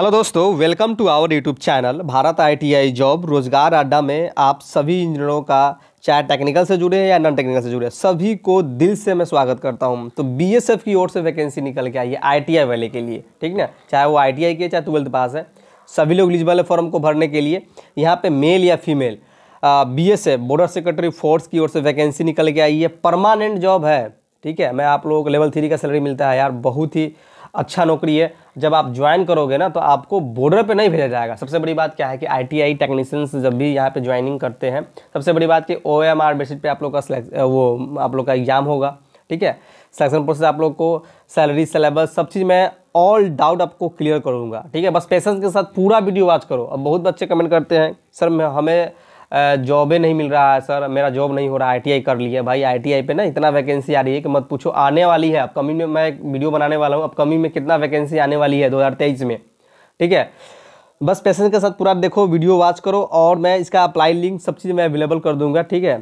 hello दोस्तों welcome to our YouTube channel Bharat ITI job Rozgar Adda में आप सभी इंजीनियरों का चाहे टेक्निकल से जुड़े हैं या नॉन टेक्निकल से जुड़े हैं सभी को दिल से मैं स्वागत करता हूं तो बीएसएफ की ओर से वैकेंसी निकल के आई है आईटीआई वाले के लिए ठीक ना चाहे वो आई के चाहे ट्वेल्थ पास है सभी लोग एलिजिबल फॉर्म को भरने के लिए यहाँ पर मेल या female B S border secretary force की ओर से वैकेंसी निकल के आई है परमानेंट जॉब है ठीक है मैं आप लोगों को लेवल थ्री का सैलरी मिलता है यार बहुत ही अच्छा नौकरी है जब आप ज्वाइन करोगे ना तो आपको बॉर्डर पे नहीं भेजा जाएगा सबसे बड़ी बात क्या है कि आई टेक्नीशियंस जब भी यहाँ पे ज्वाइनिंग करते हैं सबसे बड़ी बात कि ओ एम आर बेसिस पे आप लोग का वो आप लोग का एग्ज़ाम होगा ठीक है सिलेक्शन प्रोसेस आप लोग को सैलरी सिलेबस सब चीज़ मैं ऑल डाउट आपको क्लियर करूँगा ठीक है बस पेशेंस के साथ पूरा वीडियो वॉच करो अब बहुत बच्चे कमेंट करते हैं सर हमें जॉबे नहीं मिल रहा है सर मेरा जॉब नहीं हो रहा है आई कर लिए भाई आई पे ना इतना वैकेंसी आ रही है कि मत पूछो आने वाली है अपकमिंग में मैं वीडियो बनाने वाला हूँ अपकमिंग में कितना वैकेंसी आने वाली है दो में ठीक है बस पैसेंज के साथ पूरा देखो वीडियो वॉच करो और मैं इसका अप्लाई लिंक सब चीज़ मैं अवेलेबल कर दूंगा ठीक है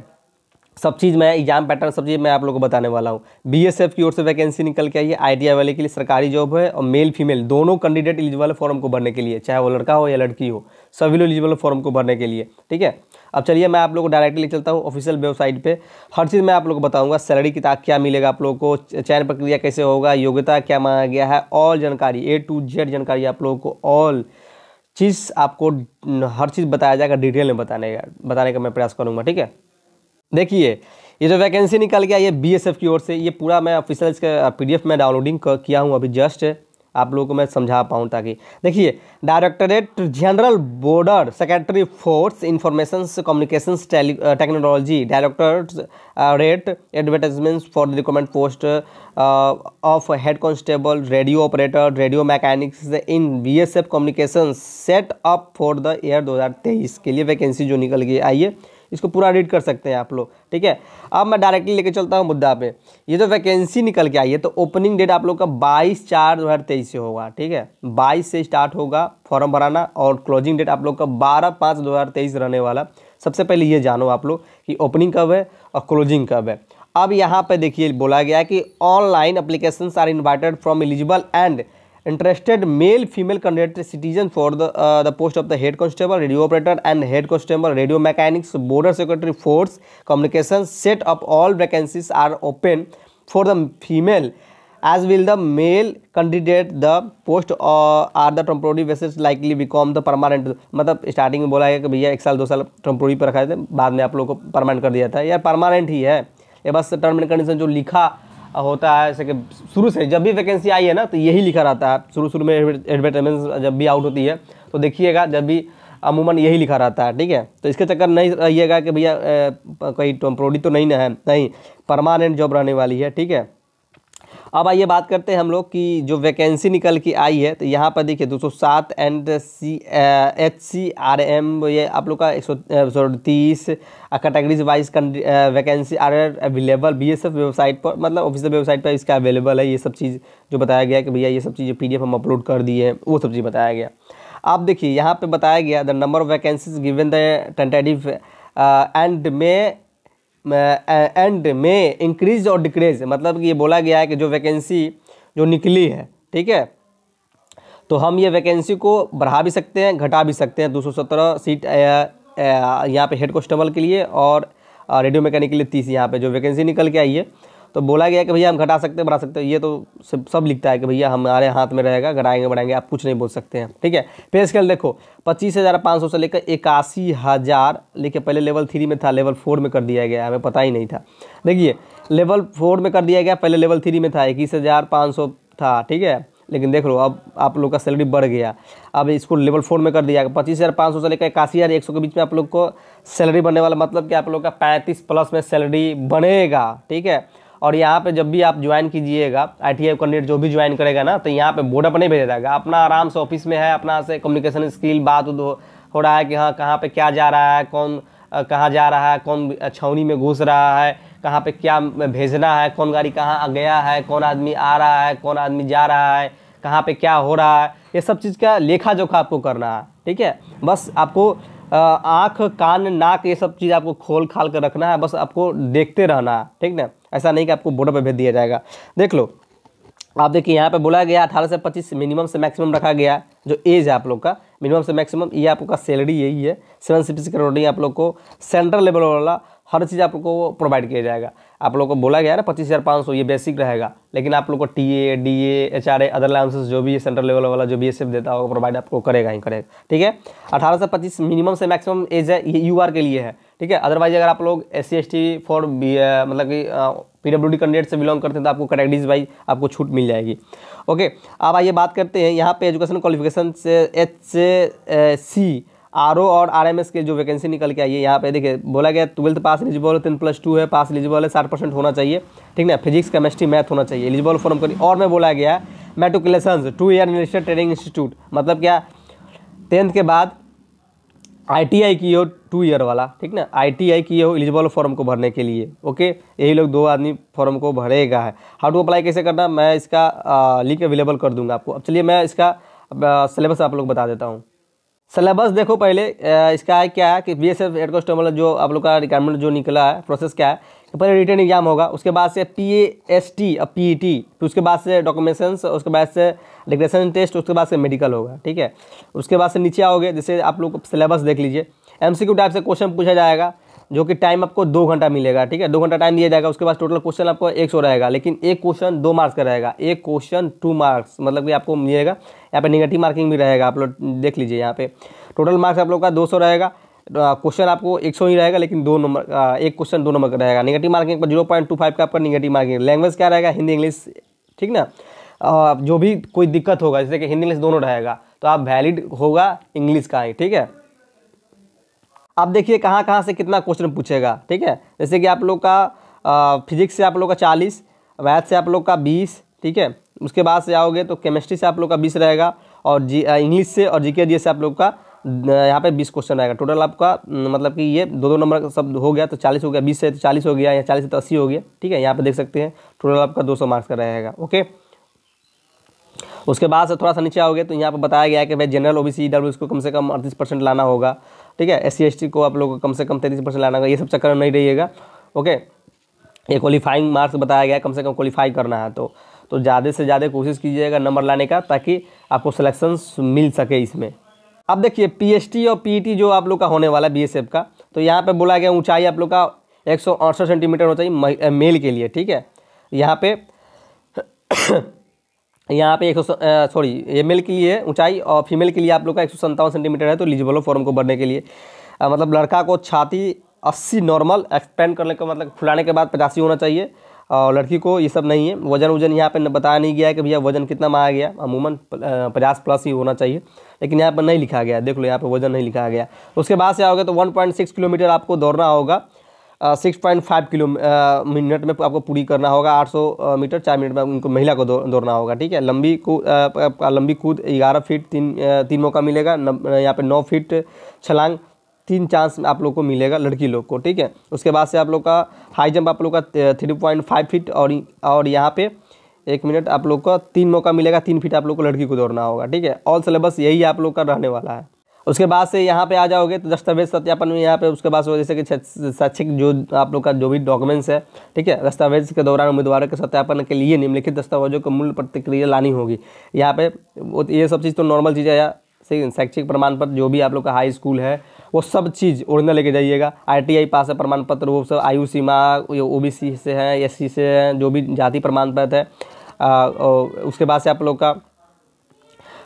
सब चीज़ मैं एग्जाम पैटर्न सब चीज़ मैं आप लोगों को बताने वाला हूँ बीएसएफ की ओर से वैकेंसी निकल के आई है आई वाले के लिए सरकारी जॉब है और मेल फीमेल दोनों कैंडिडेट एलिजिबल फॉर्म को भरने के लिए चाहे वो लड़का हो या लड़की हो सभी लोग एलिजिबल फॉर्म को भरने के लिए ठीक है अब चलिए मैं आप लोग को डायरेक्टली चलता हूँ ऑफिशियल वेबसाइट पर हर चीज़ मैं आप लोग को बताऊंगा सैलरी किताब क्या मिलेगा आप लोग को चयन प्रक्रिया कैसे होगा योग्यता क्या मांगा गया है ऑल जानकारी ए टू जेड जानकारी आप लोगों को ऑल चीज़ आपको हर चीज़ बताया जाएगा डिटेल में बताने का बताने का मैं प्रयास करूँगा ठीक है देखिए ये जो वैकेंसी निकल गया ये है बी की ओर से ये पूरा मैं ऑफिशियल इसका पी डी मैं डाउनलोडिंग किया हूँ अभी जस्ट आप लोगों को मैं समझा पाऊँ ताकि देखिए directorate general border secretary force information communication technology directorate rate advertisements for the recommend post of head constable radio operator radio mechanics in B S F communication set up for the year 2023 के लिए vacancy जो निकल गई आई है इसको पूरा read कर सकते हैं आप लोग ठीक है अब मैं डायरेक्टली लेके चलता हूँ मुद्दा पे ये जो वैकेंसी निकल के आई है तो ओपनिंग डेट आप लोग का बाईस चार दो हज़ार तेईस से होगा ठीक है बाईस से स्टार्ट होगा फॉर्म भराना और क्लोजिंग डेट आप लोग का बारह पाँच दो हज़ार तेईस रहने वाला सबसे पहले ये जानो आप लोग कि ओपनिंग कब है और क्लोजिंग कब है अब यहाँ पर देखिए बोला गया कि online application are invited from eligible and interested male female candidate citizen for the the post of the head constable radio operator and head constable radio mechanics border security force communication set up all vacancies are open for the female as will the male candidate the post are the temporary basis likely become the permanent मतलब starting में बोला गया कि भैया एक साल दो साल टम्प्रोरी पर रखा था बाद में आप लोग को परमानेंट कर दिया था यार परमानेंट ही है ये बस टर्म एंड कंडीशन जो लिखा होता है जैसे कि शुरू से जब भी वैकेंसी आई है ना तो यही लिखा रहता है शुरू शुरू में एडवर्टाइजमेंट जब भी आउट होती है तो देखिएगा जब भी अमूमन यही लिखा रहता है ठीक है तो इसके चक्कर नहीं रहिएगा कि भैया कोई टेम्प्रोरी तो, तो नहीं ना है नहीं परमानेंट जॉब रहने वाली है ठीक है अब आइए बात करते हैं हम लोग की जो वैकेंसी निकल के आई है तो यहाँ पर देखिए 207 and C H C R M ये आप लोग का एक सौ uh, तीस categories wise vacancy are available B S F website पर मतलब ऑफिशियल वेबसाइट पर इसका अवेलेबल है ये सब चीज़ जो बताया गया कि भैया ये सब चीज़ पी हम अपलोड कर दिए हैं वो सब चीज़ बताया गया आप देखिए यहाँ पर बताया गया the number of vacancies given the tentative and में एंड में इंक्रीज और डिक्रीज मतलब कि ये बोला गया है कि जो वैकेंसी जो निकली है ठीक है तो हम ये वैकेंसी को बढ़ा भी सकते हैं घटा भी सकते हैं 217 सीट यहाँ पे हेड कॉन्स्टेबल के लिए और रेडियो मैकेनिक के लिए तीस यहाँ पे जो वैकेंसी निकल के आई है तो बोला गया कि भैया हम घटा सकते हैं बढ़ा सकते हैं ये तो सब सब लिखता है कि भैया हमारे हाथ में रहेगा घटाएंगे बढ़ाएंगे आप कुछ नहीं बोल सकते हैं ठीक है पे स्केल देखो पच्चीस हज़ार पाँच सौ से लेकर इक्यासी हज़ार लेके पहले लेवल थ्री में था लेवल फोर में कर दिया गया हमें पता ही नहीं था देखिए लेवल फोर में कर दिया गया पहले लेवल थ्री में था इक्कीस हज़ार पाँच सौ था ठीक है लेकिन देख लो अब आप लोग का सैलरी बढ़ गया अब इसको लेवल फोर में कर दिया गया पच्चीस हज़ार पाँच सौ से लेकर इक्यासी हज़ार एक सौ के बीच में आप लोग को सैलरी बनने वाला मतलब कि आप लोग का पैंतीस प्लस में सैलरी बनेगा ठीक है और यहाँ पे जब भी आप ज्वाइन कीजिएगा आई टी कैंडिडेट जो भी ज्वाइन करेगा ना तो यहाँ पे बोर्ड अपने भेजा जाएगा अपना आराम से ऑफिस में है अपना से कम्युनिकेशन स्किल बात हो रहा है कि हाँ कहाँ पर क्या जा रहा है कौन कहाँ जा रहा है कौन छावनी में घुस रहा है कहाँ पर क्या भेजना है कौन गाड़ी कहाँ गया है कौन आदमी आ रहा है कौन आदमी जा रहा है कहाँ पे क्या हो रहा है ये सब चीज़ का लेखा जोखा आपको करना है ठीक है बस आपको आँख कान नाक ये सब चीज़ आपको खोल खाल कर रखना है बस आपको देखते रहना है ठीक ना ऐसा नहीं कि आपको बोर्डर पर भेज दिया जाएगा देख लो आप देखिए यहाँ पे बोला गया अठारह से पच्चीस मिनिमम से मैक्सिमम रखा गया जो एज है आप लोग का मिनिमम से मैक्सिमम ये आपका सैलरी यही है सेवन सिक्स करोड़ आप लोग को सेंट्रल लेवल वाला हर चीज़ आप लोग को प्रोवाइड किया जाएगा आप लोग को बोला गया ना पच्चीस हज़ार पाँच सौ ये बेसिक रहेगा लेकिन आप लोग को T A D A H R A other allowances जो भी सेंट्रल लेवल वाला जो बी एस एफ देता होगा प्रोवाइड आपको करेगा ही करेगा ठीक है अठारह से पच्चीस मिनिमम से मैक्सिमम एज है ये यू आर के लिए है ठीक है अदरवाइज अगर आप लोग S C S T for मतलब कि पी डब्ल्यू डी कैंडिडेट से बिलोंग करते हैं तो आपको कैटेगरीज वाइज आपको छूट मिल जाएगी ओके अब आइए बात करते हैं यहाँ पे एजुकेशन क्वालिफिकेशन से एच सी आर और आर के जो वैकेंसी निकल के आई है यहाँ पे देखिए बोला गया ट्वेल्थ पास एलिजिबल है टेन प्लस टू है पास एलिजिबल है साठ परसेंट होना चाहिए ठीक ना फिजिक्स केमिस्ट्री मैथ होना चाहिए एलिजिबल फॉर्म करी और में बोला गया matriculation two year university training institute मतलब क्या टेंथ के बाद आई की हो टू ईयर वाला ठीक ना आई की हो एलिजिबल फॉर्म को भरने के लिए ओके यही लोग दो आदमी फॉर्म को भरेगा है हाउ टू अप्लाई कैसे करना मैं इसका लिंक अवेलेबल कर दूंगा आपको अब चलिए मैं इसका सिलेबस आप लोग बता देता हूँ सिलेबस देखो पहले इसका है क्या है कि B S F head constable जो आप लोग का रिक्वायरमेंट जो निकला है प्रोसेस क्या है तो पहले रिटर्न एग्जाम होगा उसके बाद से पी एस टी और पी ई टी फिर उसके बाद से डॉक्यूमेंटेशन उसके बाद से डिग्रेशन टेस्ट उसके बाद से मेडिकल होगा ठीक है उसके बाद से नीचे आओगे जैसे आप लोग सिलेबस देख लीजिए एम सी क्यू टाइप से क्वेश्चन पूछा जाएगा जो कि टाइम आपको दो घंटा मिलेगा ठीक है दो घंटा टाइम दिया जाएगा उसके बाद टोटल क्वेश्चन आपको एक सौ रहेगा लेकिन एक क्वेश्चन दो मार्क्स का रहेगा एक क्वेश्चन टू मार्क्स मतलब कि आपको मिलेगा यहाँ पे निगेटिव मार्किंग भी रहेगा आप लोग देख लीजिए यहाँ पे टोटल मार्क्स आप लोग का दो सौ रहेगा क्वेश्चन तो, आपको एक सौ ही रहेगा लेकिन दो नंबर एक क्वेश्चन दो नंबर का रहेगा निगेटिव मार्किंग पर जीरो पॉइंट टू फाइव का आपका निगेटिव मार्किंग लैंग्वेज क्या रहेगा हिंदी इंग्लिश ठीक ना जो भी कोई दिक्कत होगा जैसे कि हिंदी इंग्लिश दोनों रहेगा तो आप वैलिड होगा इंग्लिश का ही ठीक है आप देखिए कहाँ कहाँ से कितना क्वेश्चन पूछेगा ठीक है जैसे कि आप लोग का फिजिक्स से आप लोग का चालीस मैथ से आप लोग का बीस ठीक है उसके बाद से आओगे तो केमिस्ट्री से आप लोग का बीस रहेगा और जी इंग्लिश से और जी से आप लोग का यहाँ पे बीस क्वेश्चन आएगा टोटल आपका मतलब कि ये दो दो नंबर का सब हो गया तो चालीस हो गया बीस से तो चालीस हो गया या चालीस से तो अस्सी हो गया ठीक है यहाँ पे देख सकते हैं टोटल आपका दो सौ मार्क्स का रहेगा ओके उसके बाद से थोड़ा सा नीचे आओगे तो यहाँ पर बताया गया है कि भाई general O B C W कम से कम अड़तीस परसेंट लाना होगा ठीक है एस सी को आप लोग कम से कम तैंतीस परसेंट लाना ये सब चक्कर नहीं रहिएगा ओके ये क्वालिफाइंग मार्क्स बताया गया कम से कम क्वालिफाई करना है तो तो ज़्यादा से ज़्यादा कोशिश कीजिएगा नंबर लाने का ताकि आपको सिलेक्शन मिल सके इसमें अब देखिए पी और पी e जो आप लोग का होने वाला है बी का तो यहाँ पर बोला गया ऊँचाई आप लोग का एक सेंटीमीटर होना चाहिए मेल के लिए ठीक है यहाँ पर यहाँ पे एक सौ सॉरी ये मेल के लिए ऊंचाई और फीमेल के लिए आप लोग का एक सेंटीमीटर है तो एलिजिबल हो फॉर्म को भरने के लिए आ, मतलब लड़का को छाती अस्सी नॉर्मल एक्सपेंड करने का मतलब फुलाने के बाद पचासी होना चाहिए और लड़की को ये सब नहीं है वजन वजन यहाँ पे बताया नहीं गया है कि भैया वजन कितना मांगा गया अमूमन पचास प्लस ही होना चाहिए लेकिन यहाँ पर नहीं लिखा गया देख लो यहाँ पर वजन नहीं लिखा गया उसके बाद से आओगे तो वन पॉइंट सिक्स किलोमीटर आपको दौड़ना होगा six point five kilo minute में आपको पूरी करना होगा आठ सौ मीटर चार मिनट में उनको महिला को दौड़ना होगा ठीक है लंबी कूद लंबी कूद ग्यारह फीट तीन तीन मौका मिलेगा यहाँ पे नौ फीट छलांग तीन चांस आप लोग को मिलेगा लड़की लोग को ठीक है उसके बाद से आप लोग का हाई जंप आप लोग का थ्री पॉइंट फाइव फीट और और यहाँ पे एक मिनट आप लोग का तीन मौका मिलेगा तीन फीट आप लोग को लड़की को दौड़ना होगा ठीक है ऑल सिलेबस यही आप लोग का रहने वाला है उसके बाद से यहाँ पे आ जाओगे तो दस्तावेज सत्यापन में यहाँ पे उसके बाद जैसे कि शैक्षिक जो आप लोग का जो भी डॉक्यूमेंट्स है ठीक है दस्तावेज के दौरान उम्मीदवारों के सत्यापन के लिए निम्नलिखित दस्तावेजों को मूल प्रतिक्रिया लानी होगी यहाँ पे ये सब चीज़ तो नॉर्मल चीज़ है है शैक्षिक प्रमाण पत्र जो भी आप लोग का हाई स्कूल है वो सब चीज़ ओरिजिनल लेके जाइएगा आईटीआई पास है प्रमाण पत्र वो सब आयु सीमा ओबीसी से हैं एससी से हैं जो भी जाति प्रमाण पत्र है आ, उसके बाद से आप लोग का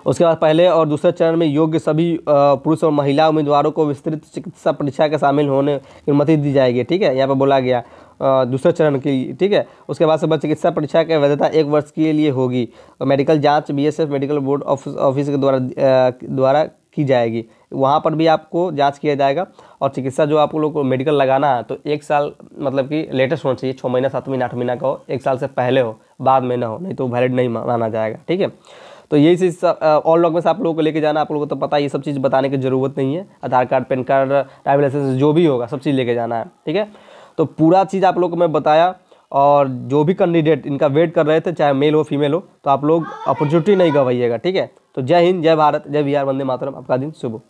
उसके बाद पहले और दूसरे चरण में योग्य सभी पुरुष और महिला उम्मीदवारों को विस्तृत चिकित्सा परीक्षा के शामिल होने की अनुमति दी जाएगी ठीक है यहाँ पर बोला गया दूसरे चरण की ठीक है उसके बाद सब चिकित्सा परीक्षा की वैधता एक वर्ष के लिए होगी और मेडिकल जांच बीएसएफ मेडिकल बोर्ड ऑफिस के द्वारा द्वारा की जाएगी वहाँ पर भी आपको जांच किया जाएगा और चिकित्सा जो आप लोग को मेडिकल लगाना है तो एक साल मतलब कि लेटेस्ट होना चाहिए छः महीना सात महीना आठ महीना का हो एक साल से पहले हो बाद में ना हो नहीं तो वैलिड नहीं माना जाएगा ठीक है तो यही चीज़ और लॉक में से आप लोगों को लेके जाना आप लोगों को तो पता है ये सब चीज़ बताने की ज़रूरत नहीं है Aadhaar card PAN card driving licence जो भी होगा सब चीज़ लेके जाना है ठीक है तो पूरा चीज़ आप लोग को मैं बताया और जो भी कैंडिडेट इनका वेट कर रहे थे चाहे मेल हो फीमेल हो तो आप लोग अपॉर्चुनिटी नहीं गवाइएगा ठीक है तो जय हिंद जय भारत जय बिहार वंदे मातरम आपका दिन शुभ